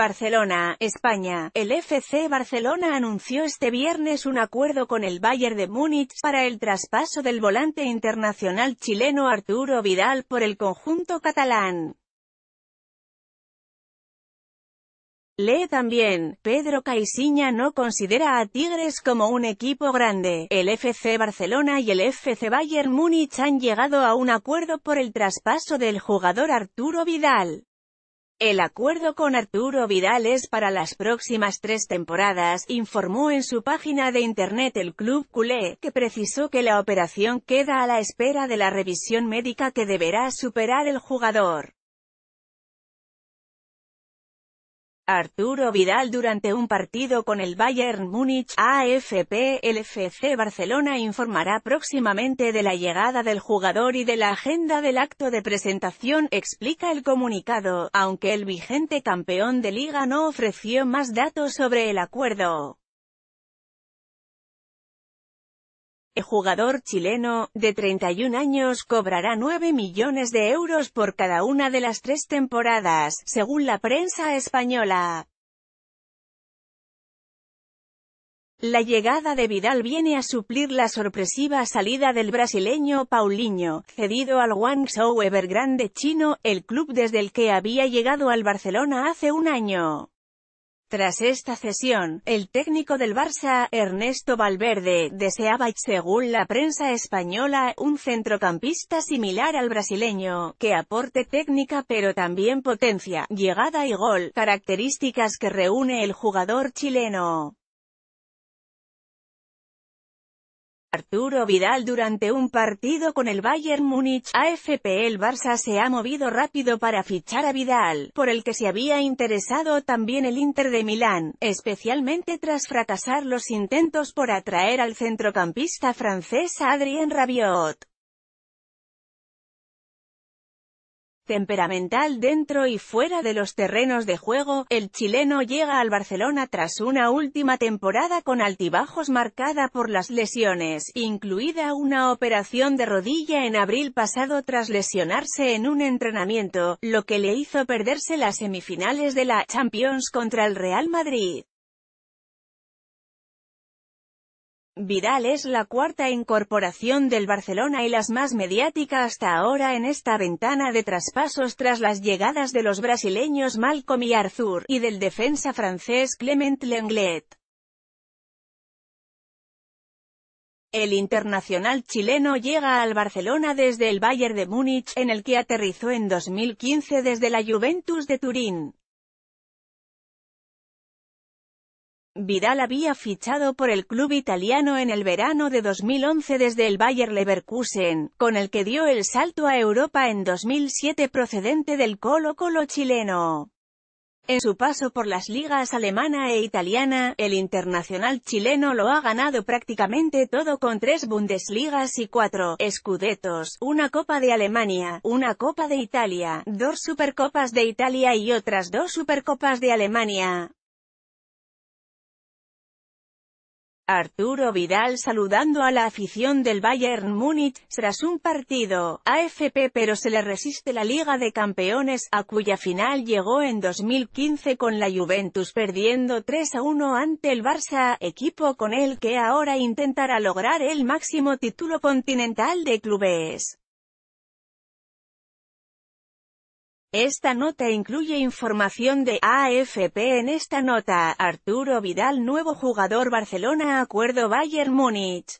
Barcelona, España, el FC Barcelona anunció este viernes un acuerdo con el Bayern de Múnich para el traspaso del volante internacional chileno Arturo Vidal por el conjunto catalán. Lee también, Pedro Caixinha no considera a Tigres como un equipo grande. El FC Barcelona y el FC Bayern Múnich han llegado a un acuerdo por el traspaso del jugador Arturo Vidal. El acuerdo con Arturo Vidal es para las próximas tres temporadas, informó en su página de internet el club culé, que precisó que la operación queda a la espera de la revisión médica que deberá superar el jugador. Arturo Vidal durante un partido con el Bayern Múnich, AFP, el FC Barcelona informará próximamente de la llegada del jugador y de la agenda del acto de presentación, explica el comunicado, aunque el vigente campeón de liga no ofreció más datos sobre el acuerdo. El jugador chileno, de 31 años, cobrará 9 millones de euros por cada una de las tres temporadas, según la prensa española. La llegada de Vidal viene a suplir la sorpresiva salida del brasileño Paulinho, cedido al Guangzhou Evergrande chino, el club desde el que había llegado al Barcelona hace un año. Tras esta cesión, el técnico del Barça, Ernesto Valverde, deseaba, según la prensa española, un centrocampista similar al brasileño, que aporte técnica pero también potencia, llegada y gol, características que reúne el jugador chileno. Arturo Vidal durante un partido con el Bayern Múnich, AFP el Barça se ha movido rápido para fichar a Vidal, por el que se había interesado también el Inter de Milán, especialmente tras fracasar los intentos por atraer al centrocampista francés Adrien Rabiot. Temperamental dentro y fuera de los terrenos de juego, el chileno llega al Barcelona tras una última temporada con altibajos marcada por las lesiones, incluida una operación de rodilla en abril pasado tras lesionarse en un entrenamiento, lo que le hizo perderse las semifinales de la Champions contra el Real Madrid. Vidal es la cuarta incorporación del Barcelona y las más mediática hasta ahora en esta ventana de traspasos tras las llegadas de los brasileños Malcolm y Arthur, y del defensa francés Clement Lenglet. El internacional chileno llega al Barcelona desde el Bayern de Múnich, en el que aterrizó en 2015 desde la Juventus de Turín. Vidal había fichado por el club italiano en el verano de 2011 desde el Bayer Leverkusen, con el que dio el salto a Europa en 2007 procedente del Colo Colo chileno. En su paso por las ligas alemana e italiana, el internacional chileno lo ha ganado prácticamente todo con tres Bundesligas y cuatro scudetos, una Copa de Alemania, una Copa de Italia, dos Supercopas de Italia y otras dos Supercopas de Alemania. Arturo Vidal saludando a la afición del Bayern Múnich, tras un partido, AFP pero se le resiste la Liga de Campeones, a cuya final llegó en 2015 con la Juventus perdiendo 3 a 1 ante el Barça, equipo con el que ahora intentará lograr el máximo título continental de clubes. Esta nota incluye información de AFP en esta nota, Arturo Vidal nuevo jugador Barcelona acuerdo Bayern Múnich.